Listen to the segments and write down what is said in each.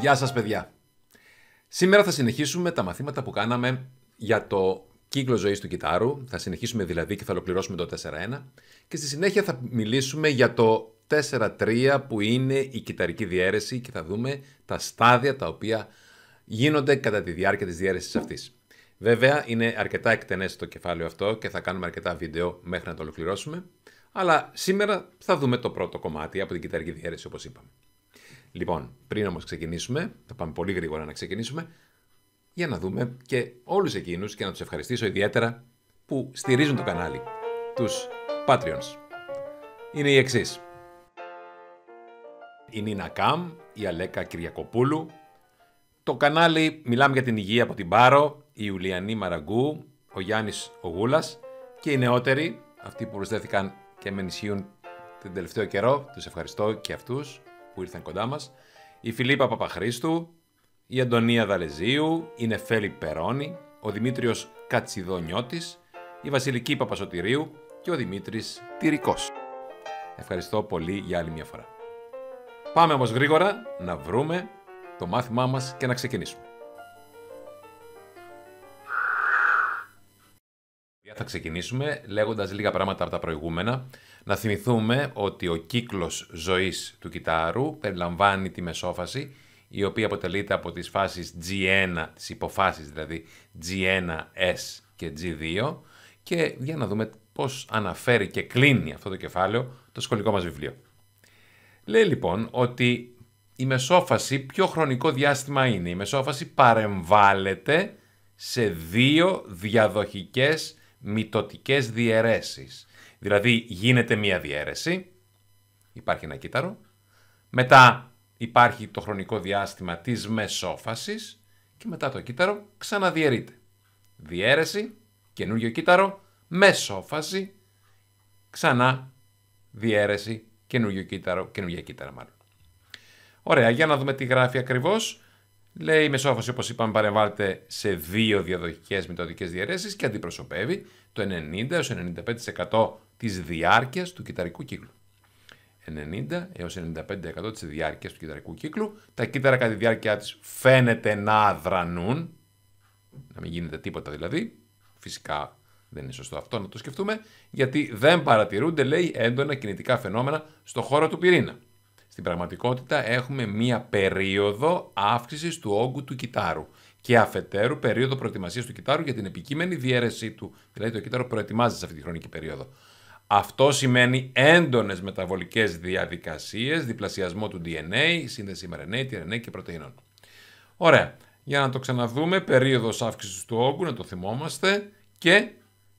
Γεια σας παιδιά. Σήμερα θα συνεχίσουμε τα μαθήματα που κάναμε για το κύκλο ζωής του κιτάρου. Θα συνεχίσουμε δηλαδή και θα ολοκληρώσουμε το 4-1. Και στη συνέχεια θα μιλήσουμε για το 4-3 που είναι η κυταρική διαίρεση και θα δούμε τα στάδια τα οποία γίνονται κατά τη διάρκεια της διαίρεσης αυτής. Βέβαια είναι αρκετά εκτενές το κεφάλαιο αυτό και θα κάνουμε αρκετά βίντεο μέχρι να το ολοκληρώσουμε. Αλλά σήμερα θα δούμε το πρώτο κομμάτι από την κυταρική διαίρεση όπως είπαμε. Λοιπόν, πριν όμως ξεκινήσουμε, θα πάμε πολύ γρήγορα να ξεκινήσουμε, για να δούμε και όλους εκείνους και να τους ευχαριστήσω ιδιαίτερα που στηρίζουν το κανάλι, τους Patreons. Είναι οι εξής. Η Νίνα Καμ, η Αλέκα Κυριακοπούλου, το κανάλι Μιλάμε για την Υγεία από την Πάρο, η Ιουλιανή Μαραγκού, ο Γιάννης Ογούλας και οι νεότεροι, αυτοί που προσθέθηκαν και με ενισχύουν τον τελευταίο καιρό, τους ευχαριστώ και αυτούς που ήρθαν κοντά η Φιλίπα Παπαχρήστου, η Αντωνία Δαλεζίου, η Νεφέλη Περώνη, ο Δημήτριος Κατσιδονιώτης, η Βασιλική Παπασωτηρίου και ο Δημήτρης Τυρικός. Ευχαριστώ πολύ για άλλη μια φορά. Πάμε όμως γρήγορα να βρούμε το μάθημά μας και να ξεκινήσουμε. θα ξεκινήσουμε λέγοντας λίγα πράγματα από τα προηγούμενα. Να θυμηθούμε ότι ο κύκλος ζωής του κιτάρου περιλαμβάνει τη μεσόφαση, η οποία αποτελείται από τις φάσεις G1, τις υποφάσεις δηλαδή G1S και G2 και για να δούμε πώς αναφέρει και κλείνει αυτό το κεφάλαιο το σχολικό μας βιβλίο. Λέει λοιπόν ότι η μεσόφαση ποιο χρονικό διάστημα είναι. Η μεσόφαση παρεμβάλλεται σε δύο διαδοχικές Μητωτικές διαιρέσεις. Δηλαδή γίνεται μία διαίρεση, υπάρχει ένα κύτταρο, μετά υπάρχει το χρονικό διάστημα της μεσόφασης και μετά το κύτταρο ξαναδιαιρείται. Διαίρεση, καινούριο κύτταρο, μεσόφαση, ξανά διαίρεση, καινούριο κύτταρο, καινούργια κύτταρα μάλλον. Ωραία, για να δούμε τι γράφει ακριβώς. Λέει η Μεσόφωση, όπως είπαμε, παρεμβάλλεται σε δύο διαδοχικές μεταδοτικέ διαιρέσεις και αντιπροσωπεύει το 90 έως 95% της διάρκειας του κυταρικού κύκλου. 90 έως 95% της διάρκειας του κυταρικού κύκλου. Τα κύτταρα κατά τη διάρκεια της φαίνεται να αδρανούν, να μην γίνεται τίποτα δηλαδή. Φυσικά δεν είναι σωστό αυτό να το σκεφτούμε, γιατί δεν παρατηρούνται, λέει, έντονα κινητικά φαινόμενα στο χώρο του πυρήνα. Στην πραγματικότητα έχουμε μία περίοδο αύξησης του όγκου του κυτάρου και αφετέρου περίοδο προετοιμασίας του κυτάρου για την επικείμενη διαίρεσή του. Δηλαδή το κύτταρο προετοιμάζεται σε αυτή τη χρονική περίοδο. Αυτό σημαίνει έντονες μεταβολικές διαδικασίες, διπλασιασμό του DNA, σύνδεση mRNA, tRNA και πρωτεϊνών. Ωραία. Για να το ξαναδούμε, περίοδος αύξησης του όγκου, να το θυμόμαστε, και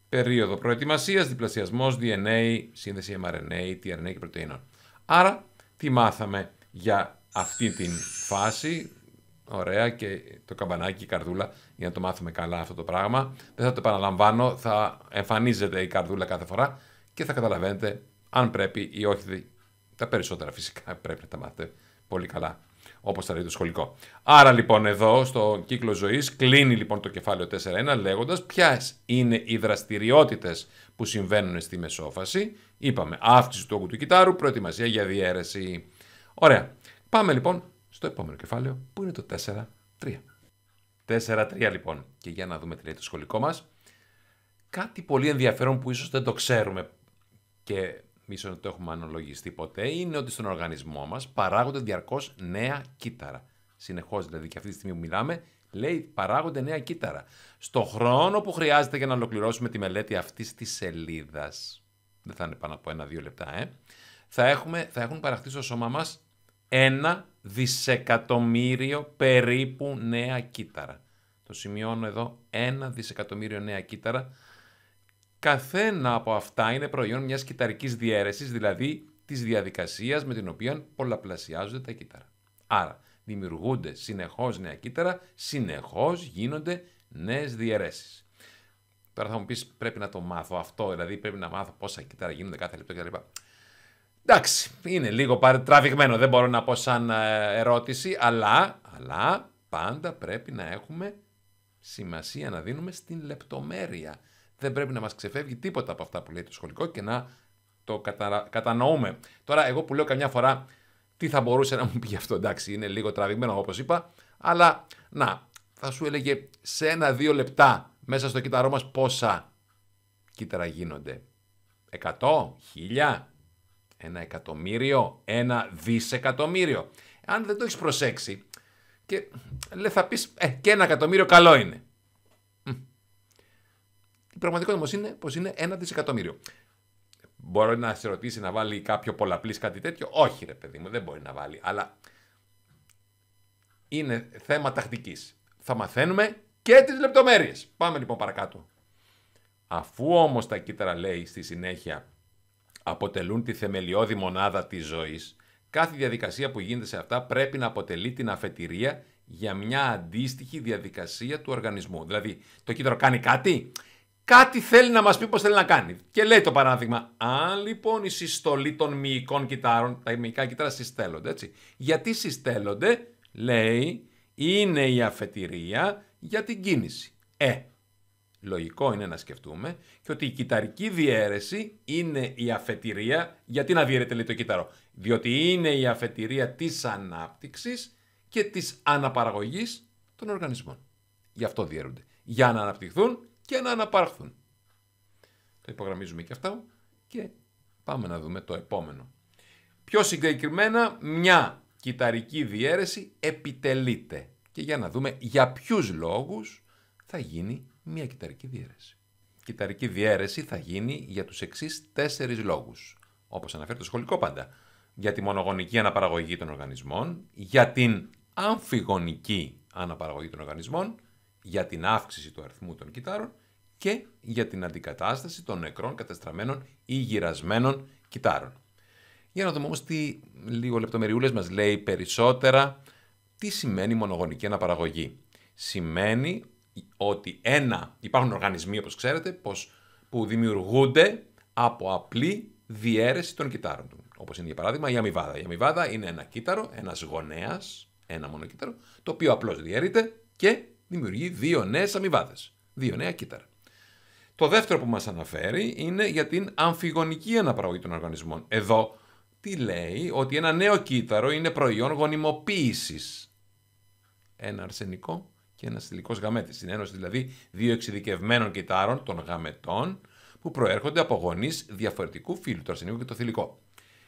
περίοδο προετοιμασία, διπλασιασμό DNA, σύνδεση mRNA, tRNA και πρωτεϊνών. Άρα τι μάθαμε για αυτή την φάση. Ωραία και το καμπανάκι, η καρδούλα, για να το μάθουμε καλά αυτό το πράγμα. Δεν θα το επαναλαμβάνω, θα εμφανίζεται η καρδούλα κάθε φορά και θα καταλαβαίνετε αν πρέπει ή όχι. Τα περισσότερα φυσικά πρέπει να τα μάθετε πολύ καλά όπως θα λέει το σχολικό. Άρα λοιπόν εδώ στο κύκλο ζωής κλείνει λοιπόν το κεφάλαιο 4.1 λέγοντας ποιες είναι οι δραστηριότητες που συμβαίνουν στη μεσόφαση. Είπαμε αύξηση του όγκου του κυτάρου, προετοιμασία για διαίρεση. Ωραία. Πάμε λοιπόν στο επόμενο κεφάλαιο που είναι το 4.3. 4-3 λοιπόν. Και για να δούμε τι λέει το σχολικό μας. Κάτι πολύ ενδιαφέρον που ίσως δεν το ξέρουμε και εμεί το έχουμε αναλογιστεί ποτέ, είναι ότι στον οργανισμό μας παράγονται διαρκώς νέα κύτταρα. Συνεχώς δηλαδή, και αυτή τη στιγμή που μιλάμε, λέει παράγονται νέα κύτταρα. Στο χρόνο που χρειάζεται για να ολοκληρώσουμε τη μελέτη αυτής της σελίδας, δεν θα είναι πάνω από ένα-δύο λεπτά, ε, θα, έχουμε, θα έχουν παραχθεί στο σώμα μας ένα δισεκατομμύριο περίπου νέα κύτταρα. Το σημειώνω εδώ, ένα δισεκατομμύριο νέα κύτταρα Καθένα από αυτά είναι προϊόν μιας κυταρικής διαίρεσης, δηλαδή της διαδικασίας με την οποία πολλαπλασιάζονται τα κύτταρα. Άρα, δημιουργούνται συνεχώς νέα κύτταρα, συνεχώς γίνονται νέες διαιρέσεις. Τώρα θα μου πεις πρέπει να το μάθω αυτό, δηλαδή πρέπει να μάθω πόσα κύτταρα γίνονται κάθε λεπτό κλπ. Εντάξει, είναι λίγο τραβηγμένο, δεν μπορώ να πω σαν ε, ερώτηση, αλλά, αλλά πάντα πρέπει να έχουμε σημασία να δίνουμε στην λεπτομέρεια. Δεν πρέπει να μας ξεφεύγει τίποτα από αυτά που λέει το σχολικό και να το κατα... κατανοούμε. Τώρα, εγώ που λέω καμιά φορά τι θα μπορούσε να μου πει αυτό, εντάξει, είναι λίγο τραβηγμένο όπως είπα, αλλά να, θα σου έλεγε σε ένα-δύο λεπτά μέσα στο κύτταρό μας πόσα κύτταρα γίνονται. Εκατό, χίλια, ένα εκατομμύριο, ένα δισεκατομμύριο. Αν δεν το έχεις προσέξει, και λέει, θα πεις, ε, και ένα εκατομμύριο καλό είναι πραγματικότητα όμως είναι πως είναι ένα δισεκατομμύριο. Μπορεί να σε ρωτήσει να βάλει κάποιο πολλαπλής κάτι τέτοιο. Όχι, ρε παιδί μου, δεν μπορεί να βάλει. Αλλά είναι θέμα τακτικής. Θα μαθαίνουμε και τις λεπτομέρειες. Πάμε λοιπόν παρακάτω. Αφού όμως τα κύτταρα λέει στη συνέχεια αποτελούν τη θεμελιώδη μονάδα της ζωής, κάθε διαδικασία που γίνεται σε αυτά πρέπει να αποτελεί την αφετηρία για μια αντίστοιχη διαδικασία του οργανισμού. Δηλαδή, το κύτταρο κάνει κάτι, κάτι θέλει να μας πει πώς θέλει να κάνει. Και λέει το παράδειγμα, αν λοιπόν η συστολή των μυϊκών κυτάρων, τα μυϊκά κύτταρα συστέλλονται, έτσι. Γιατί συστέλλονται, λέει, είναι η αφετηρία για την κίνηση. Ε, λογικό είναι να σκεφτούμε και ότι η κυταρική διαίρεση είναι η αφετηρία. Γιατί να διαιρεται λέει το κύτταρο, Διότι είναι η αφετηρία της ανάπτυξης και της αναπαραγωγής των οργανισμών. Γι' αυτό διαιρούνται. Για να αναπτυχθούν και να αναπάρχθουν. Το υπογραμμίζουμε και αυτά και πάμε να δούμε το επόμενο. Πιο συγκεκριμένα, μια κυταρική διαίρεση επιτελείται. Και για να δούμε για ποιους λόγους θα γίνει μια κυταρική διαίρεση. κυταρική διαίρεση θα γίνει για τους εξής τέσσερις λόγους. Όπως αναφέρει το σχολικό πάντα. Για τη μονογονική αναπαραγωγή των οργανισμών, για την αμφιγονική αναπαραγωγή των οργανισμών, για την αύξηση του αριθμού των κυτάρων και για την αντικατάσταση των νεκρών, κατεστραμμένων ή γυρασμένων κυτάρων. Για να δούμε όμως τι λίγο λεπτομεριούλες μας λέει περισσότερα τι σημαίνει μονογονική αναπαραγωγή. Σημαίνει ότι ένα, υπάρχουν οργανισμοί όπως ξέρετε πως, που δημιουργούνται από απλή διαίρεση των κυτάρων του. Όπως είναι για παράδειγμα η αμοιβάδα. Η αμοιβάδα είναι ένα κύτταρο, ένας γονέας, ένα μονοκύτταρο, το οποίο απλώς διαίρεται και δημιουργεί δύο νέες αμοιβάδες. Δύο νέα κύτταρα. Το δεύτερο που μας αναφέρει είναι για την αμφιγονική αναπαραγωγή των οργανισμών. Εδώ τι λέει, ότι ένα νέο κύτταρο είναι προϊόν γονιμοποίησης. Ένα αρσενικό και ένας θηλυκός γαμέτης. Στην ένωση δηλαδή δύο εξειδικευμένων κυτάρων των γαμετών που προέρχονται από γονείς διαφορετικού φύλου, το αρσενικό και το θηλυκό.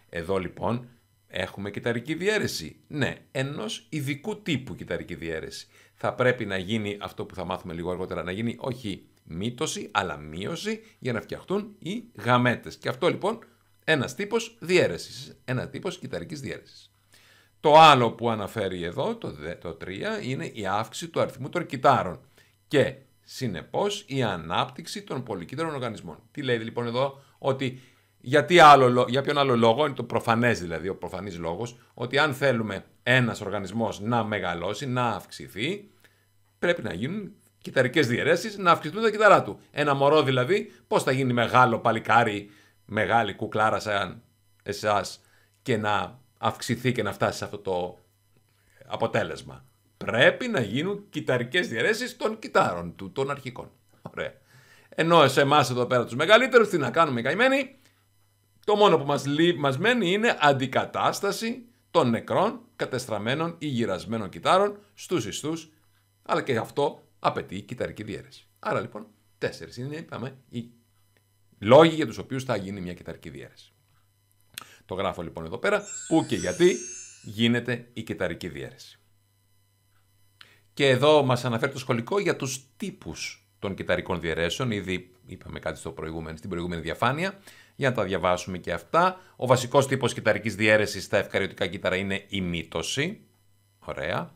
Εδώ λοιπόν Έχουμε κυταρική διαίρεση. Ναι, ενός ειδικού τύπου κυταρική διαίρεση. Θα πρέπει να γίνει αυτό που θα μάθουμε λίγο αργότερα, να γίνει όχι μήτωση, αλλά μείωση για να φτιαχτούν οι γαμέτες. Και αυτό λοιπόν ένας τύπος διαίρεσης. Ένας τύπος κυταρικής διαίρεσης. Το άλλο που αναφέρει εδώ, το, 3, είναι η αύξηση του αριθμού των κυτάρων και συνεπώς η ανάπτυξη των πολυκύτταρων οργανισμών. Τι λέει λοιπόν εδώ, ότι γιατί άλλο, για ποιον άλλο λόγο, είναι το προφανές δηλαδή, ο προφανής λόγος, ότι αν θέλουμε ένας οργανισμός να μεγαλώσει, να αυξηθεί, πρέπει να γίνουν κυταρικές διαιρέσεις, να αυξηθούν τα κυταρά του. Ένα μωρό δηλαδή, πώς θα γίνει μεγάλο παλικάρι, μεγάλη κουκλάρα σαν εσάς και να αυξηθεί και να φτάσει σε αυτό το αποτέλεσμα. Πρέπει να γίνουν κυταρικές διαιρέσεις των κυτάρων του, των αρχικών. Ωραία. Ενώ σε εμάς εδώ πέρα τους μεγαλύτερους, τι να κάνουμε, καημένοι, το μόνο που μας, μας μένει είναι αντικατάσταση των νεκρών, κατεστραμμένων ή γυρασμένων κυτάρων στους ιστούς, αλλά και αυτό απαιτεί κυταρική διαίρεση. Άρα λοιπόν, τέσσερις είναι είπαμε, οι λόγοι για τους οποίους θα γίνει μια κυταρική διαίρεση. Το γράφω λοιπόν εδώ πέρα, που και γιατί γίνεται η κυταρική διαίρεση. Και εδώ μας αναφέρει το σχολικό για τους τύπους των κυταρικών διαιρέσεων. Ήδη είπαμε κάτι στο προηγούμενο, στην προηγούμενη διαφάνεια για να τα διαβάσουμε και αυτά. Ο βασικός τύπος κυταρικής διαίρεσης στα ευκαριωτικά κύτταρα είναι η μύτωση. Ωραία.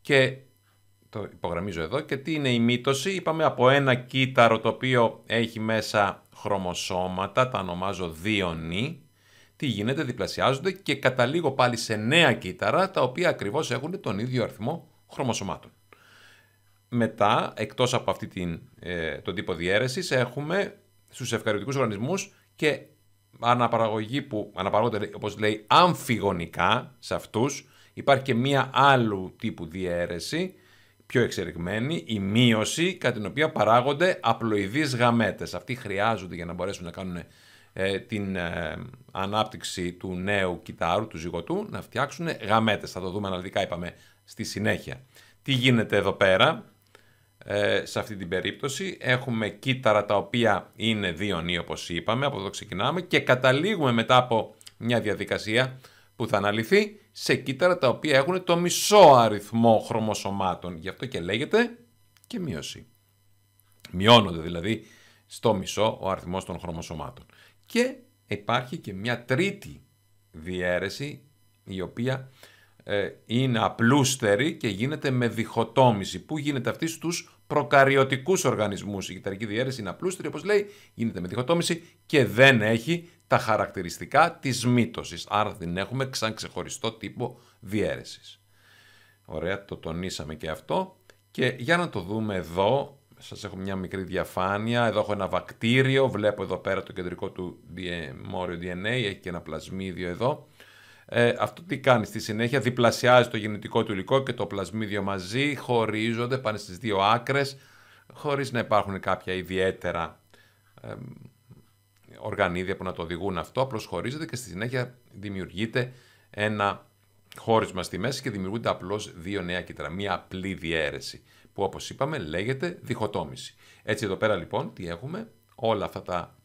Και το υπογραμμίζω εδώ. Και τι είναι η μύτωση. Είπαμε από ένα κύτταρο το οποίο έχει μέσα χρωμοσώματα, τα ονομάζω νη. Τι γίνεται, διπλασιάζονται και καταλήγω πάλι σε νέα κύτταρα τα οποία ακριβώς έχουν τον ίδιο αριθμό χρωμοσωμάτων. Μετά, εκτός από αυτή την, ε, τον τύπο διαίρεσης, έχουμε στους ευκαριωτικούς οργανισμούς και αναπαραγωγή που αναπαραγόνται, δηλαδή, όπως λέει, αμφιγονικά σε αυτούς. Υπάρχει και μία άλλου τύπου διαίρεση, πιο εξεριγμένη, η μείωση, κατά την οποία παράγονται απλοειδείς γαμέτες. Αυτοί χρειάζονται για να μπορέσουν να κάνουν ε, την ε, ανάπτυξη του νέου κιτάρου, του ζυγοτού, να φτιάξουν γαμέτες. Θα το δούμε αναλυτικά, είπαμε, στη συνέχεια. Τι γίνεται εδώ πέρα, ε, σε αυτή την περίπτωση. Έχουμε κύτταρα τα οποία είναι δίονοι όπως είπαμε, από εδώ ξεκινάμε και καταλήγουμε μετά από μια διαδικασία που θα αναλυθεί σε κύτταρα τα οποία έχουν το μισό αριθμό χρωμοσωμάτων. Γι' αυτό και λέγεται και μείωση. Μειώνονται δηλαδή στο μισό ο αριθμός των χρωμοσωμάτων. Και υπάρχει και μια τρίτη διαίρεση η οποία ε, είναι απλούστερη και γίνεται με διχοτόμηση. Πού γίνεται αυτή στους προκαριωτικούς οργανισμούς. Η κυταρική διέρεση είναι απλούστερη, όπως λέει, γίνεται με διχοτόμηση και δεν έχει τα χαρακτηριστικά της μύτωσης. Άρα δεν έχουμε ξαν ξεχωριστό τύπο διέρεσης. Ωραία, το τονίσαμε και αυτό. Και για να το δούμε εδώ, σας έχω μια μικρή διαφάνεια. Εδώ έχω ένα βακτήριο, βλέπω εδώ πέρα το κεντρικό του μόριο DNA, έχει και ένα πλασμίδιο εδώ. Ε, αυτό τι κάνει στη συνέχεια, διπλασιάζει το γεννητικό του υλικό και το πλασμίδιο μαζί, χωρίζονται, πάνε στις δύο άκρες, χωρίς να υπάρχουν κάποια ιδιαίτερα οργανίδια που να το οδηγούν αυτό, απλώς χωρίζεται και στη συνέχεια δημιουργείται ένα χώρισμα στη μέση και δημιουργούνται απλώς δύο νέα κύτταρα, μία απλή διαίρεση, που όπως είπαμε λέγεται διχοτόμηση. Έτσι εδώ πέρα λοιπόν τι έχουμε, όλα αυτά τα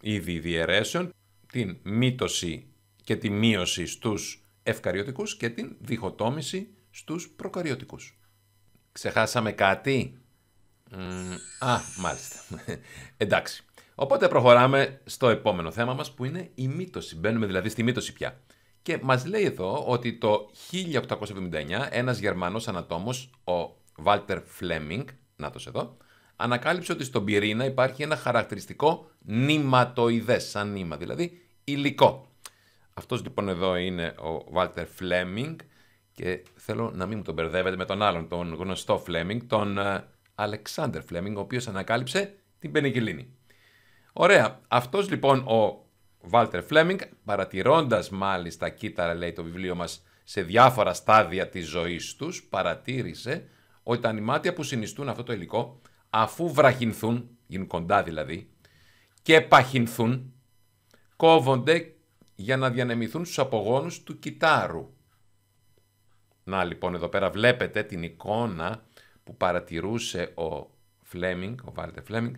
είδη διαιρέσεων, την μύτωση και τη μείωση στους ευκαριωτικούς και την διχοτόμηση στους προκαριωτικούς. Ξεχάσαμε κάτι? α, μάλιστα. Εντάξει. Οπότε προχωράμε στο επόμενο θέμα μας που είναι η μύτωση. Μπαίνουμε δηλαδή στη μύτωση πια. Και μας λέει εδώ ότι το 1879 ένας Γερμανός ανατόμος, ο Βάλτερ Φλέμινγκ, να το εδώ, ανακάλυψε ότι στον πυρήνα υπάρχει ένα χαρακτηριστικό νηματοειδές, σαν νήμα δηλαδή, υλικό. Αυτός λοιπόν εδώ είναι ο Βάλτερ Φλέμινγκ και θέλω να μην μου τον μπερδεύετε με τον άλλον, τον γνωστό Φλέμινγκ, τον ε, Αλεξάνδρ Φλέμινγκ, ο οποίος ανακάλυψε την πενικυλίνη. Ωραία, αυτός λοιπόν ο Βάλτερ Φλέμινγκ, παρατηρώντας μάλιστα, κύτταρα λέει το βιβλίο μας, σε διάφορα στάδια της ζωής τους, παρατήρησε ότι τα νημάτια που συνιστούν αυτό το υλικό, αφού βραχυνθούν, γίνουν κοντά δηλαδή, και παχυνθούν, κόβονται για να διανεμηθούν στους απογόνους του κιτάρου. Να λοιπόν εδώ πέρα βλέπετε την εικόνα που παρατηρούσε ο Φλέμινγκ, ο Βάλτε Φλέμινγκ,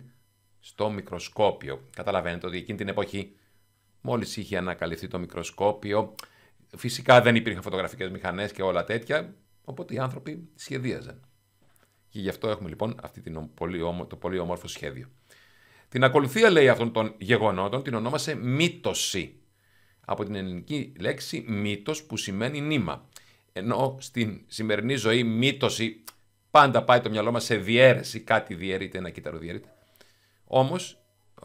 στο μικροσκόπιο. Καταλαβαίνετε ότι εκείνη την εποχή μόλις είχε ανακαλυφθεί το μικροσκόπιο, φυσικά δεν υπήρχαν φωτογραφικές μηχανές και όλα τέτοια, οπότε οι άνθρωποι σχεδίαζαν. Και γι' αυτό έχουμε λοιπόν αυτή την πολύ όμο, το πολύ όμορφο σχέδιο. Την ακολουθία λέει αυτών των γεγονότων την ονόμασε μύτωση από την ελληνική λέξη μύτος που σημαίνει νήμα. Ενώ στην σημερινή ζωή μύτωση πάντα πάει το μυαλό μας σε διέρεση, κάτι διαιρείται, ένα κύτταρο διαιρείται. Όμως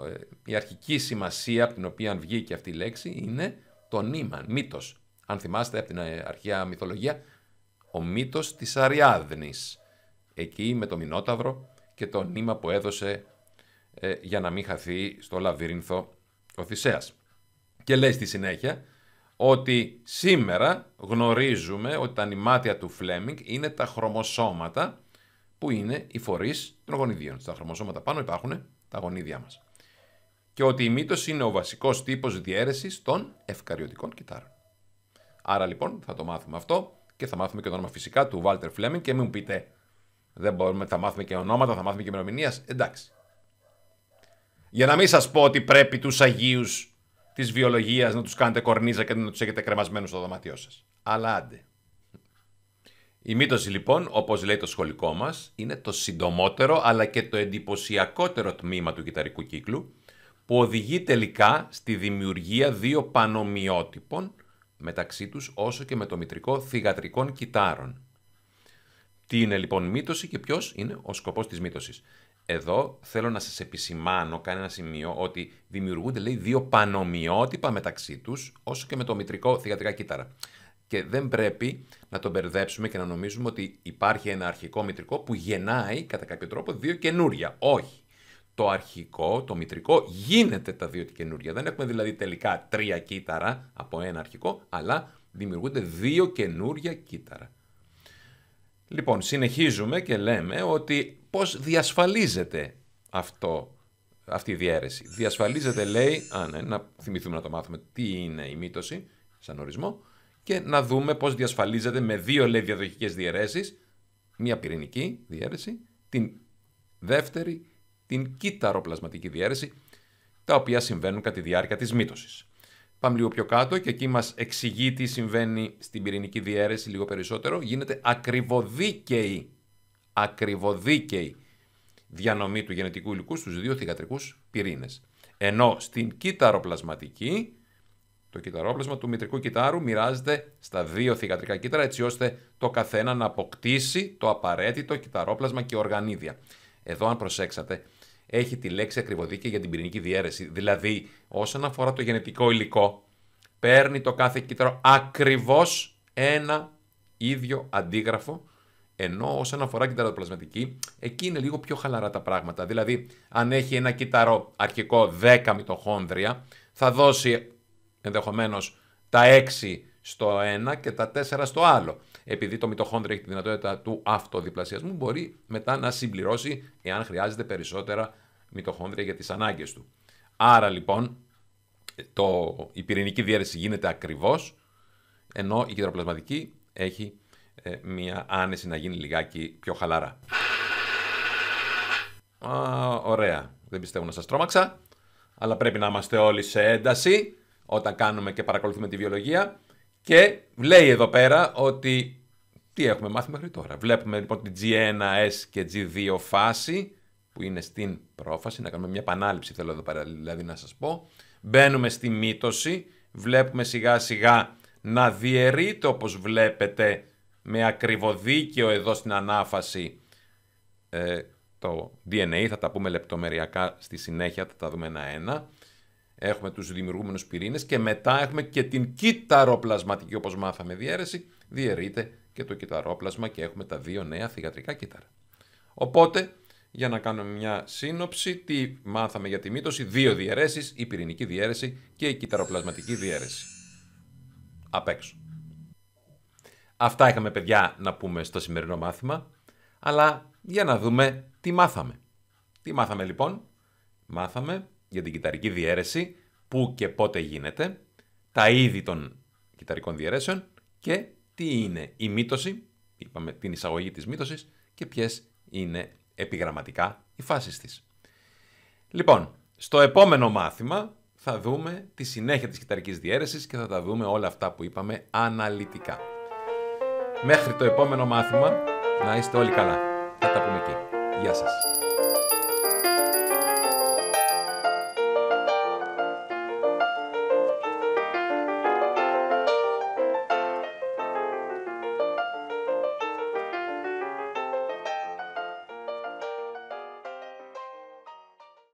ε, η αρχική σημασία από την οποία βγήκε αυτή η λέξη είναι το νήμα, μύτος. Αν θυμάστε από την ε, αρχαία μυθολογία, ο μύτος της Αριάδνης, εκεί με το Μινόταυρο και το νήμα που έδωσε ε, για να μην χαθεί στο λαβύρινθο ο Θησέας και λέει στη συνέχεια ότι σήμερα γνωρίζουμε ότι τα νημάτια του Φλέμινγκ είναι τα χρωμοσώματα που είναι οι φορείς των γονιδίων. Στα χρωμοσώματα πάνω υπάρχουν τα γονίδια μας. Και ότι η μύτωση είναι ο βασικός τύπος διαίρεσης των ευκαριωτικών κυτάρων. Άρα λοιπόν θα το μάθουμε αυτό και θα μάθουμε και το όνομα φυσικά του Βάλτερ Φλέμινγκ και μην πείτε δεν μπορούμε, θα μάθουμε και ονόματα, θα μάθουμε και ημερομηνίας. Εντάξει. Για να μην σας πω ότι πρέπει τους Αγίους της βιολογίας να τους κάνετε κορνίζα και να τους έχετε κρεμασμένους στο δωμάτιό σας. Αλλά άντε. Η μύτωση λοιπόν, όπως λέει το σχολικό μας, είναι το συντομότερο αλλά και το εντυπωσιακότερο τμήμα του κυταρικού κύκλου που οδηγεί τελικά στη δημιουργία δύο πανομοιότυπων μεταξύ τους όσο και με το μητρικό θυγατρικών κυτάρων. Τι είναι λοιπόν μύτωση και ποιος είναι ο σκοπός της μύτωσης. Εδώ θέλω να σας επισημάνω, κάνει ένα σημείο, ότι δημιουργούνται λέει δύο πανομοιότυπα μεταξύ τους, όσο και με το μητρικό θηγατρικά κύτταρα. Και δεν πρέπει να τον μπερδέψουμε και να νομίζουμε ότι υπάρχει ένα αρχικό μητρικό που γεννάει κατά κάποιο τρόπο δύο καινούρια. Όχι. Το αρχικό, το μητρικό, γίνεται τα δύο καινούρια. Δεν έχουμε δηλαδή τελικά τρία κύτταρα από ένα αρχικό, αλλά δημιουργούνται δύο καινούρια κύτταρα. Λοιπόν, συνεχίζουμε και λέμε ότι πώς διασφαλίζεται αυτό, αυτή η διαίρεση. Διασφαλίζεται, λέει, α, ναι, να θυμηθούμε να το μάθουμε τι είναι η μύτωση, σαν ορισμό και να δούμε πώς διασφαλίζεται με δύο, λέει, διαδοχικές διαιρέσεις, μία πυρηνική διαίρεση, την δεύτερη, την κυτταρο διαίρεση, τα οποία συμβαίνουν κατά τη διάρκεια της μύτωσης. Πάμε λίγο πιο κάτω και εκεί μας εξηγεί τι συμβαίνει στην πυρηνική διαίρεση λίγο περισσότερο. Γίνεται ακριβοδίκαιη ακριβοδίκαιη διανομή του γενετικού υλικού στους δύο θυγατρικούς πυρήνες. Ενώ στην κύτταροπλασματική, το κύτταρόπλασμα του μητρικού κυτάρου μοιράζεται στα δύο θυγατρικά κύτταρα έτσι ώστε το καθένα να αποκτήσει το απαραίτητο κυταρόπλασμα και οργανίδια. Εδώ αν προσέξατε έχει τη λέξη ακριβοδίκαιη για την πυρηνική διαίρεση. Δηλαδή όσον αφορά το γενετικό υλικό παίρνει το κάθε κύτταρο ακριβώς ένα ίδιο αντίγραφο ενώ όσον αφορά την τερατοπλασματική, εκεί είναι λίγο πιο χαλαρά τα πράγματα. Δηλαδή, αν έχει ένα κύτταρο αρχικό 10 μυτοχόνδρια, θα δώσει ενδεχομένως τα 6 στο ένα και τα 4 στο άλλο. Επειδή το μυτοχόνδριο έχει τη δυνατότητα του αυτοδιπλασιασμού, μπορεί μετά να συμπληρώσει εάν χρειάζεται περισσότερα μυτοχόνδρια για τις ανάγκες του. Άρα λοιπόν, το, η πυρηνική διαίρεση γίνεται ακριβώς, ενώ η κυτροπλασματική έχει ε, μια άνεση να γίνει λιγάκι πιο χαλαρά. Α, ωραία. Δεν πιστεύω να σας τρόμαξα, αλλά πρέπει να είμαστε όλοι σε ένταση όταν κάνουμε και παρακολουθούμε τη βιολογία. Και λέει εδώ πέρα ότι τι έχουμε μάθει μέχρι τώρα. Βλέπουμε λοιπόν την G1S και G2 φάση που είναι στην πρόφαση, να κάνουμε μια επανάληψη θέλω εδώ πέρα δηλαδή να σας πω. Μπαίνουμε στη μύτωση, βλέπουμε σιγά σιγά να διαιρείται όπως βλέπετε με ακριβοδίκαιο εδώ στην ανάφαση ε, το DNA, θα τα πούμε λεπτομεριακά στη συνέχεια, θα τα δούμε ένα-ένα. Έχουμε τους δημιουργούμενους πυρήνες και μετά έχουμε και την κυταροπλασματική, όπως μάθαμε διαίρεση, διαιρείται και το κυταρόπλασμα και έχουμε τα δύο νέα θηγατρικά κύτταρα. Οπότε, για να κάνουμε μια σύνοψη, τι μάθαμε για τη μύτωση, δύο διαιρέσεις, η πυρηνική διαίρεση και η κυταροπλασματική διαίρεση. Απ' έξω. Αυτά είχαμε παιδιά να πούμε στο σημερινό μάθημα, αλλά για να δούμε τι μάθαμε. Τι μάθαμε λοιπόν. Μάθαμε για την κυταρική διαίρεση, πού και πότε γίνεται, τα είδη των κυταρικών διαιρέσεων και τι είναι η μύτωση, είπαμε την εισαγωγή της μύτωσης και ποιες είναι επιγραμματικά οι φάσεις της. Λοιπόν, στο επόμενο μάθημα θα δούμε τη συνέχεια της κυταρικής διαίρεσης και θα τα δούμε όλα αυτά που είπαμε αναλυτικά. Μέχρι το επόμενο μάθημα, να είστε όλοι καλά. Θα τα πούμε εκεί. Γεια σας.